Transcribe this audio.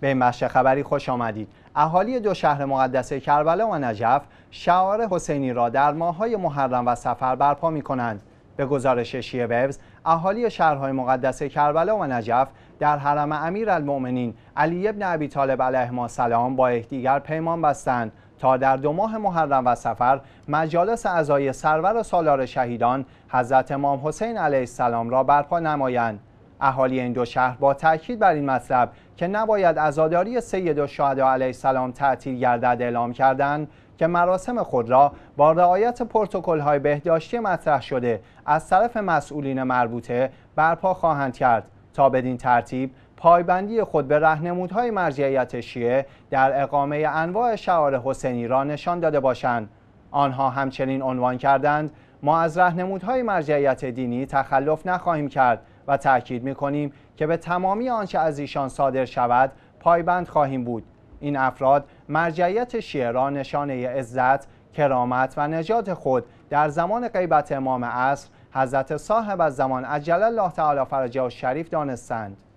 به بخش خبری خوش آمدید اهالی دو شهر مقدسه کربلا و نجف شعار حسینی را در های محرم و سفر برپا می کنند به گزارش شیعه وبز اهالی شهرهای مقدسه کربلا و نجف در حرم امیر المؤمنین علی ابن ابی طالب علیه ما سلام با یکدیگر پیمان بستند تا در دو ماه محرم و سفر مجالس اعضای سرور و سالار شهیدان حضرت امام حسین علیه السلام را برپا نمایند اهالی این دو شهر با تاکید بر این مطلب که نباید عزاداری سید الشهدا علیه السلام تعطیل گردد اعلام کردند که مراسم خود را با رعایت های بهداشتی مطرح شده از طرف مسئولین مربوطه برپا خواهند کرد تا بدین ترتیب پایبندی خود به رهنمودهای مرجعیت شیعه در اقامه انواع شعار حسینی را نشان داده باشند آنها همچنین عنوان کردند ما از رهنمودهای مرجعیت دینی تخلف نخواهیم کرد و تاکید کنیم که به تمامی آنچه از ایشان صادر شود پایبند خواهیم بود این افراد مرجعیت شیعه را نشانه عزت کرامت و نجات خود در زمان غیبت امام عصر حضرت صاحب از زمان عجل الله تعالی فرجه و شریف دانستند